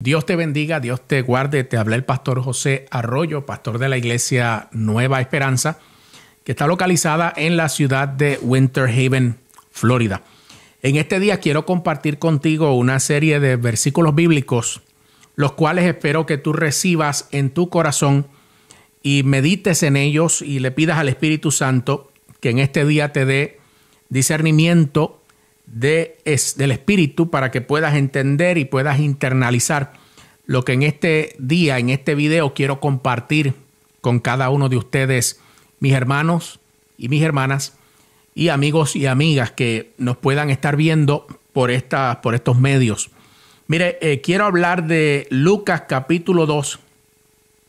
Dios te bendiga, Dios te guarde. Te habla el pastor José Arroyo, pastor de la iglesia Nueva Esperanza, que está localizada en la ciudad de Winter Haven, Florida. En este día quiero compartir contigo una serie de versículos bíblicos, los cuales espero que tú recibas en tu corazón y medites en ellos y le pidas al Espíritu Santo que en este día te dé discernimiento de es, del espíritu para que puedas entender y puedas internalizar lo que en este día, en este video quiero compartir con cada uno de ustedes, mis hermanos y mis hermanas y amigos y amigas que nos puedan estar viendo por, por estos medios. Mire, eh, quiero hablar de Lucas capítulo 2,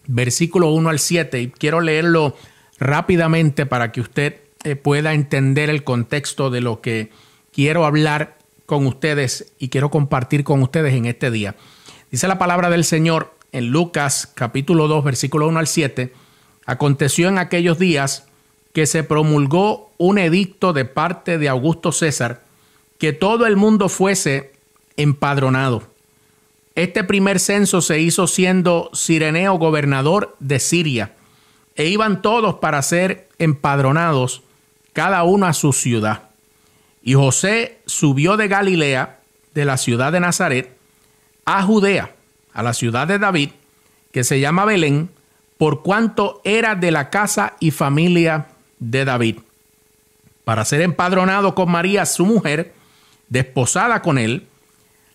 versículo 1 al 7, y quiero leerlo rápidamente para que usted eh, pueda entender el contexto de lo que quiero hablar con ustedes y quiero compartir con ustedes en este día. Dice la palabra del Señor en Lucas capítulo 2 versículo 1 al 7. Aconteció en aquellos días que se promulgó un edicto de parte de Augusto César que todo el mundo fuese empadronado. Este primer censo se hizo siendo Sireneo gobernador de Siria, e iban todos para ser empadronados, cada uno a su ciudad. Y José subió de Galilea, de la ciudad de Nazaret, a Judea, a la ciudad de David, que se llama Belén, por cuanto era de la casa y familia de David, para ser empadronado con María, su mujer, desposada con él,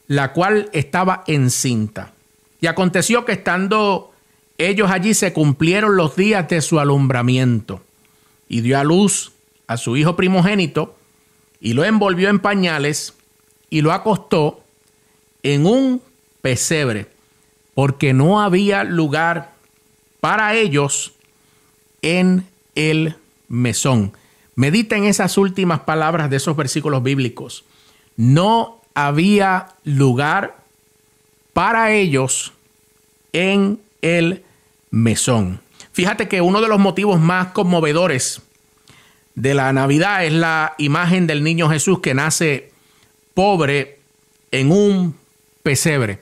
la cual estaba encinta. Y aconteció que estando ellos allí se cumplieron los días de su alumbramiento, y dio a luz a su hijo primogénito, y lo envolvió en pañales y lo acostó en un pesebre, porque no había lugar para ellos en el mesón. Mediten esas últimas palabras de esos versículos bíblicos. No había lugar para ellos en el mesón. Fíjate que uno de los motivos más conmovedores de la Navidad es la imagen del niño Jesús que nace pobre en un pesebre.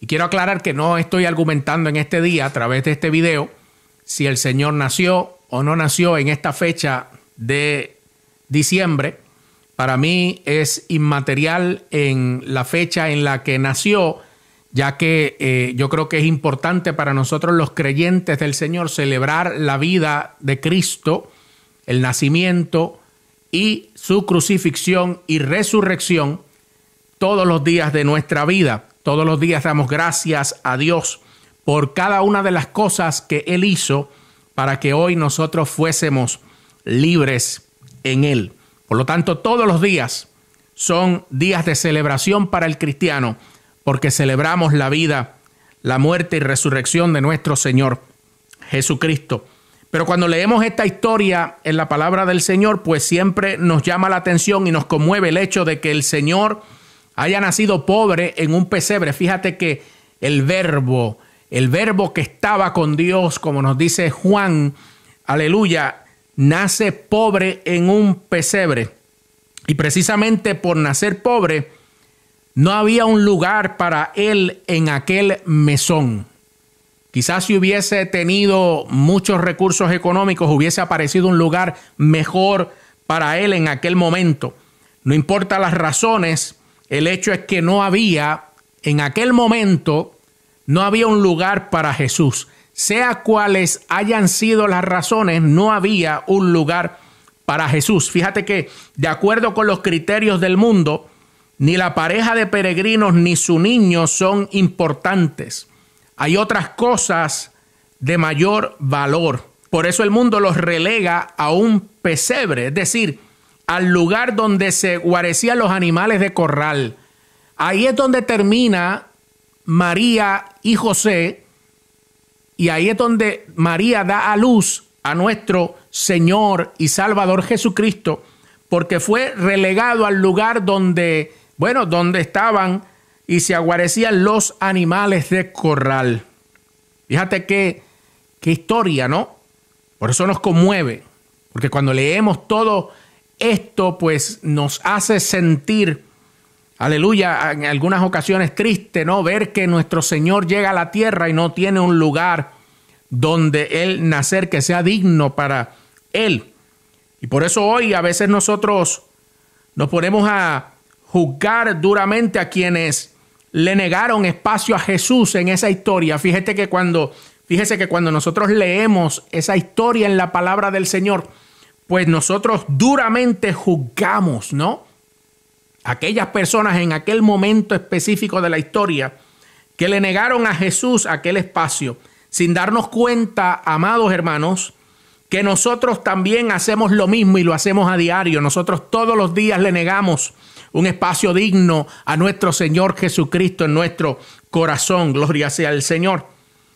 Y quiero aclarar que no estoy argumentando en este día a través de este video si el Señor nació o no nació en esta fecha de diciembre. Para mí es inmaterial en la fecha en la que nació, ya que eh, yo creo que es importante para nosotros los creyentes del Señor celebrar la vida de Cristo el nacimiento y su crucifixión y resurrección todos los días de nuestra vida. Todos los días damos gracias a Dios por cada una de las cosas que Él hizo para que hoy nosotros fuésemos libres en Él. Por lo tanto, todos los días son días de celebración para el cristiano, porque celebramos la vida, la muerte y resurrección de nuestro Señor Jesucristo. Pero cuando leemos esta historia en la palabra del Señor, pues siempre nos llama la atención y nos conmueve el hecho de que el Señor haya nacido pobre en un pesebre. Fíjate que el verbo, el verbo que estaba con Dios, como nos dice Juan, aleluya, nace pobre en un pesebre. Y precisamente por nacer pobre, no había un lugar para él en aquel mesón. Quizás si hubiese tenido muchos recursos económicos, hubiese aparecido un lugar mejor para él en aquel momento. No importa las razones, el hecho es que no había, en aquel momento, no había un lugar para Jesús. Sea cuales hayan sido las razones, no había un lugar para Jesús. Fíjate que, de acuerdo con los criterios del mundo, ni la pareja de peregrinos ni su niño son importantes. Hay otras cosas de mayor valor. Por eso el mundo los relega a un pesebre, es decir, al lugar donde se guarecían los animales de corral. Ahí es donde termina María y José, y ahí es donde María da a luz a nuestro Señor y Salvador Jesucristo, porque fue relegado al lugar donde, bueno, donde estaban y se aguarecían los animales de corral. Fíjate qué, historia, ¿no? Por eso nos conmueve, porque cuando leemos todo esto, pues nos hace sentir, aleluya, en algunas ocasiones triste, ¿no? Ver que nuestro Señor llega a la tierra y no tiene un lugar donde Él nacer que sea digno para Él. Y por eso hoy a veces nosotros nos ponemos a juzgar duramente a quienes le negaron espacio a Jesús en esa historia. Fíjate que cuando, fíjese que cuando nosotros leemos esa historia en la palabra del Señor, pues nosotros duramente juzgamos, ¿no? Aquellas personas en aquel momento específico de la historia que le negaron a Jesús aquel espacio, sin darnos cuenta, amados hermanos, que nosotros también hacemos lo mismo y lo hacemos a diario. Nosotros todos los días le negamos un espacio digno a nuestro Señor Jesucristo en nuestro corazón. Gloria sea al Señor.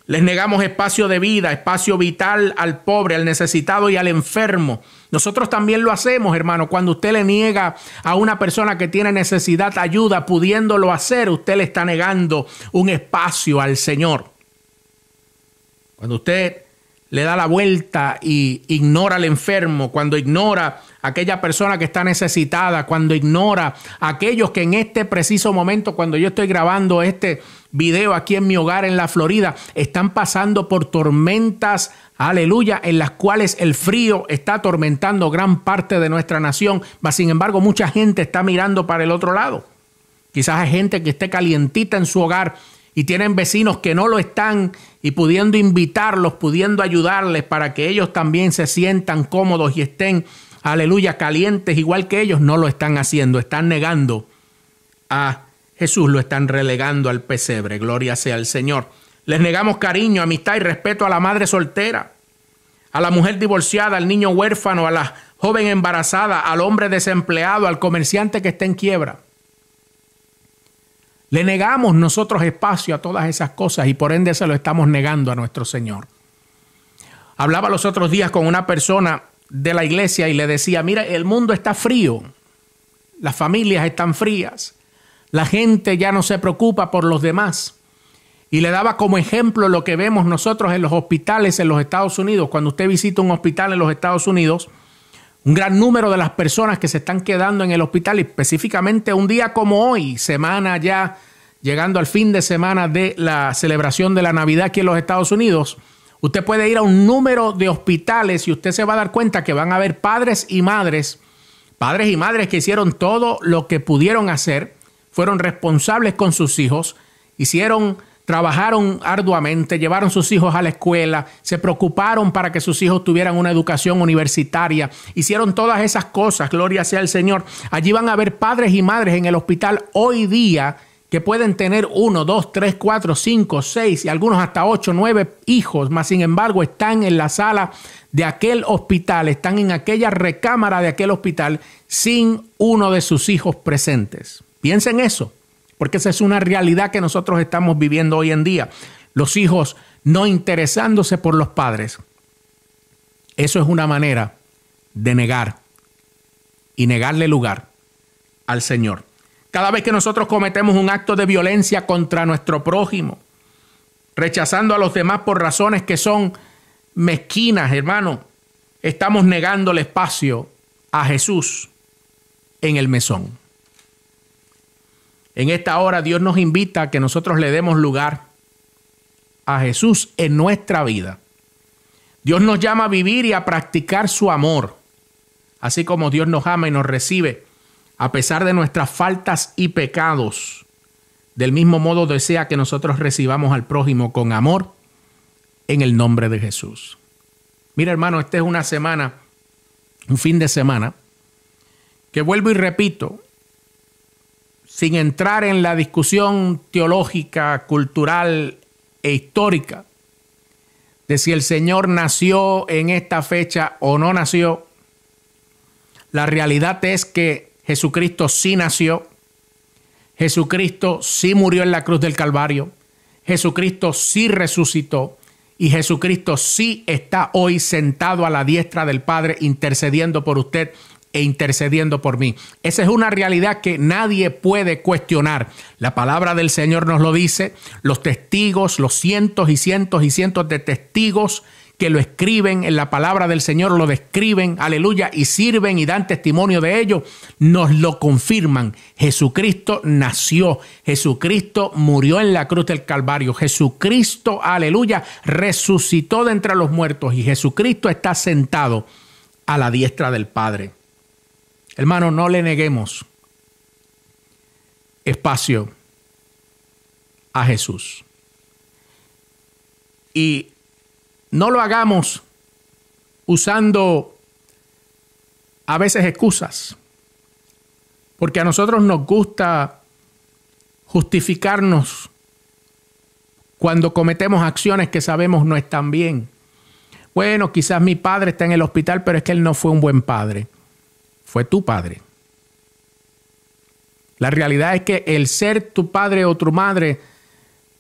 Les negamos espacio de vida, espacio vital al pobre, al necesitado y al enfermo. Nosotros también lo hacemos, hermano. Cuando usted le niega a una persona que tiene necesidad ayuda, pudiéndolo hacer, usted le está negando un espacio al Señor. Cuando usted le da la vuelta y ignora al enfermo, cuando ignora a aquella persona que está necesitada, cuando ignora a aquellos que en este preciso momento, cuando yo estoy grabando este video aquí en mi hogar en la Florida, están pasando por tormentas, aleluya, en las cuales el frío está atormentando gran parte de nuestra nación, sin embargo mucha gente está mirando para el otro lado. Quizás hay gente que esté calientita en su hogar y tienen vecinos que no lo están y pudiendo invitarlos, pudiendo ayudarles para que ellos también se sientan cómodos y estén, aleluya, calientes igual que ellos, no lo están haciendo, están negando a Jesús, lo están relegando al pesebre, gloria sea al Señor. Les negamos cariño, amistad y respeto a la madre soltera, a la mujer divorciada, al niño huérfano, a la joven embarazada, al hombre desempleado, al comerciante que está en quiebra. Le negamos nosotros espacio a todas esas cosas y por ende se lo estamos negando a nuestro Señor. Hablaba los otros días con una persona de la iglesia y le decía, mira, el mundo está frío, las familias están frías, la gente ya no se preocupa por los demás. Y le daba como ejemplo lo que vemos nosotros en los hospitales en los Estados Unidos. Cuando usted visita un hospital en los Estados Unidos, un gran número de las personas que se están quedando en el hospital, específicamente un día como hoy, semana ya llegando al fin de semana de la celebración de la Navidad aquí en los Estados Unidos, usted puede ir a un número de hospitales y usted se va a dar cuenta que van a haber padres y madres, padres y madres que hicieron todo lo que pudieron hacer, fueron responsables con sus hijos, hicieron trabajaron arduamente, llevaron sus hijos a la escuela, se preocuparon para que sus hijos tuvieran una educación universitaria, hicieron todas esas cosas, gloria sea el Señor. Allí van a haber padres y madres en el hospital hoy día que pueden tener uno, dos, tres, cuatro, cinco, seis y algunos hasta ocho, nueve hijos, más sin embargo están en la sala de aquel hospital, están en aquella recámara de aquel hospital sin uno de sus hijos presentes. Piensen eso porque esa es una realidad que nosotros estamos viviendo hoy en día. Los hijos no interesándose por los padres. Eso es una manera de negar y negarle lugar al Señor. Cada vez que nosotros cometemos un acto de violencia contra nuestro prójimo, rechazando a los demás por razones que son mezquinas, hermano, estamos negando el espacio a Jesús en el mesón. En esta hora Dios nos invita a que nosotros le demos lugar a Jesús en nuestra vida. Dios nos llama a vivir y a practicar su amor, así como Dios nos ama y nos recibe, a pesar de nuestras faltas y pecados. Del mismo modo desea que nosotros recibamos al prójimo con amor en el nombre de Jesús. Mira hermano, esta es una semana, un fin de semana, que vuelvo y repito, sin entrar en la discusión teológica, cultural e histórica de si el Señor nació en esta fecha o no nació, la realidad es que Jesucristo sí nació, Jesucristo sí murió en la cruz del Calvario, Jesucristo sí resucitó y Jesucristo sí está hoy sentado a la diestra del Padre intercediendo por usted e intercediendo por mí. Esa es una realidad que nadie puede cuestionar. La palabra del Señor nos lo dice, los testigos, los cientos y cientos y cientos de testigos que lo escriben en la palabra del Señor, lo describen, aleluya, y sirven y dan testimonio de ello, nos lo confirman. Jesucristo nació, Jesucristo murió en la cruz del Calvario, Jesucristo, aleluya, resucitó de entre los muertos y Jesucristo está sentado a la diestra del Padre. Hermano, no le neguemos espacio a Jesús. Y no lo hagamos usando a veces excusas, porque a nosotros nos gusta justificarnos cuando cometemos acciones que sabemos no están bien. Bueno, quizás mi padre está en el hospital, pero es que él no fue un buen padre fue tu padre. La realidad es que el ser tu padre o tu madre,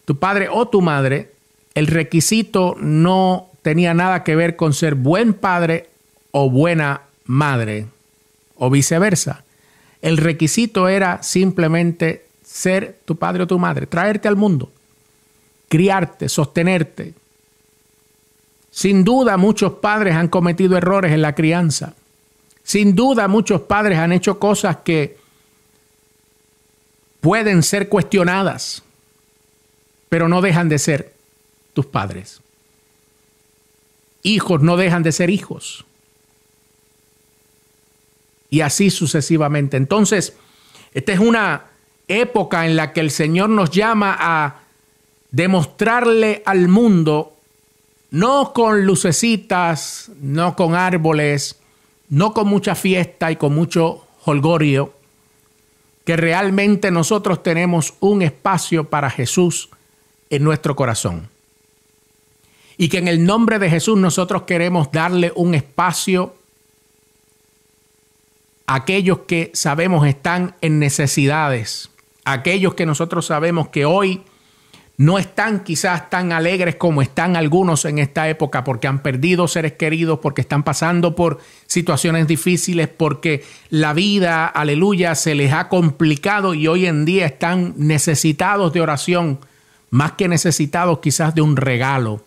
tu padre o tu madre, el requisito no tenía nada que ver con ser buen padre o buena madre o viceversa. El requisito era simplemente ser tu padre o tu madre, traerte al mundo, criarte, sostenerte. Sin duda muchos padres han cometido errores en la crianza. Sin duda muchos padres han hecho cosas que pueden ser cuestionadas, pero no dejan de ser tus padres. Hijos no dejan de ser hijos. Y así sucesivamente. Entonces, esta es una época en la que el Señor nos llama a demostrarle al mundo, no con lucecitas, no con árboles, no con mucha fiesta y con mucho holgorio, que realmente nosotros tenemos un espacio para Jesús en nuestro corazón. Y que en el nombre de Jesús nosotros queremos darle un espacio a aquellos que sabemos están en necesidades, aquellos que nosotros sabemos que hoy no están quizás tan alegres como están algunos en esta época porque han perdido seres queridos, porque están pasando por situaciones difíciles, porque la vida, aleluya, se les ha complicado y hoy en día están necesitados de oración, más que necesitados quizás de un regalo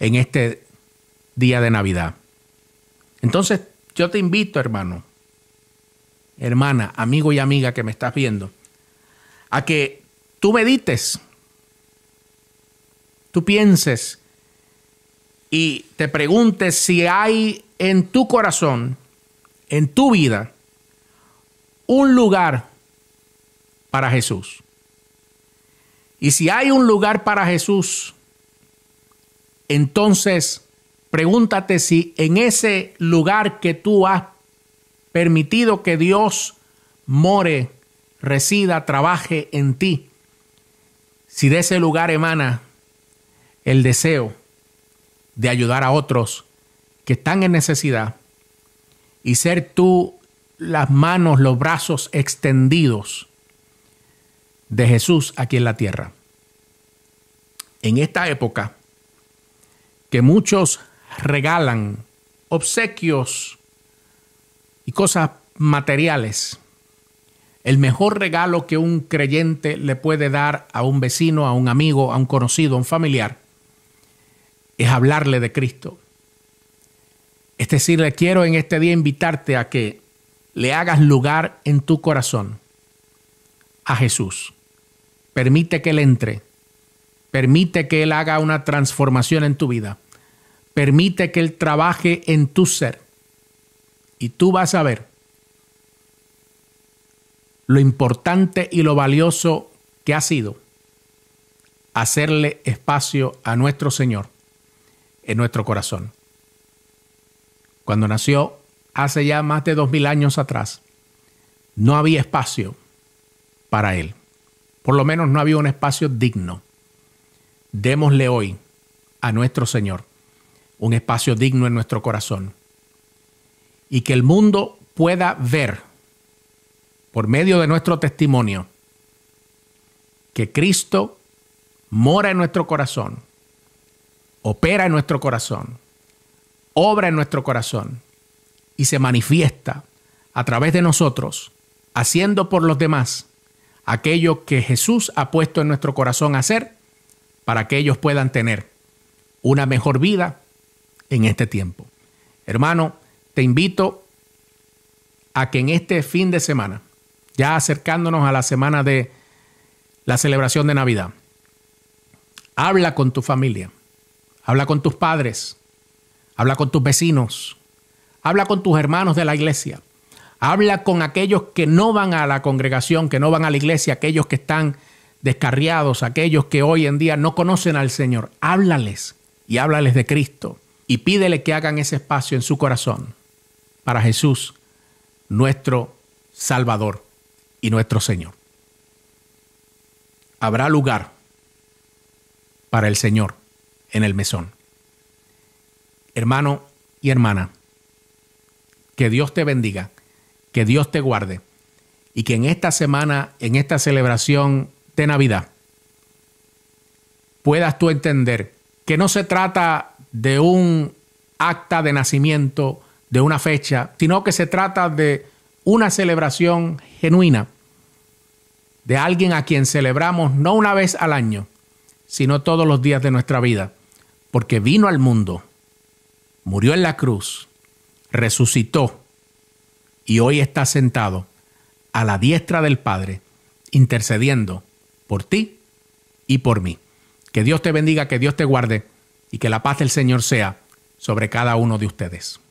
en este día de Navidad. Entonces, yo te invito, hermano, hermana, amigo y amiga que me estás viendo, a que tú medites, tú pienses y te preguntes si hay en tu corazón, en tu vida, un lugar para Jesús. Y si hay un lugar para Jesús, entonces pregúntate si en ese lugar que tú has permitido que Dios more, resida, trabaje en ti, si de ese lugar emana el deseo de ayudar a otros que están en necesidad y ser tú las manos, los brazos extendidos de Jesús aquí en la tierra. En esta época que muchos regalan obsequios y cosas materiales, el mejor regalo que un creyente le puede dar a un vecino, a un amigo, a un conocido, a un familiar, es hablarle de Cristo. Es decir, le quiero en este día invitarte a que le hagas lugar en tu corazón a Jesús. Permite que Él entre. Permite que Él haga una transformación en tu vida. Permite que Él trabaje en tu ser. Y tú vas a ver lo importante y lo valioso que ha sido hacerle espacio a nuestro Señor en nuestro corazón. Cuando nació hace ya más de dos mil años atrás, no había espacio para Él. Por lo menos no había un espacio digno. Démosle hoy a nuestro Señor un espacio digno en nuestro corazón. Y que el mundo pueda ver por medio de nuestro testimonio, que Cristo mora en nuestro corazón, opera en nuestro corazón, obra en nuestro corazón y se manifiesta a través de nosotros, haciendo por los demás aquello que Jesús ha puesto en nuestro corazón hacer para que ellos puedan tener una mejor vida en este tiempo. Hermano, te invito a que en este fin de semana ya acercándonos a la semana de la celebración de Navidad. Habla con tu familia, habla con tus padres, habla con tus vecinos, habla con tus hermanos de la iglesia, habla con aquellos que no van a la congregación, que no van a la iglesia, aquellos que están descarriados, aquellos que hoy en día no conocen al Señor. Háblales y háblales de Cristo y pídele que hagan ese espacio en su corazón para Jesús, nuestro Salvador y nuestro Señor. Habrá lugar para el Señor en el mesón. Hermano y hermana, que Dios te bendiga, que Dios te guarde y que en esta semana, en esta celebración de Navidad, puedas tú entender que no se trata de un acta de nacimiento, de una fecha, sino que se trata de una celebración genuina de alguien a quien celebramos no una vez al año, sino todos los días de nuestra vida, porque vino al mundo, murió en la cruz, resucitó y hoy está sentado a la diestra del Padre, intercediendo por ti y por mí. Que Dios te bendiga, que Dios te guarde y que la paz del Señor sea sobre cada uno de ustedes.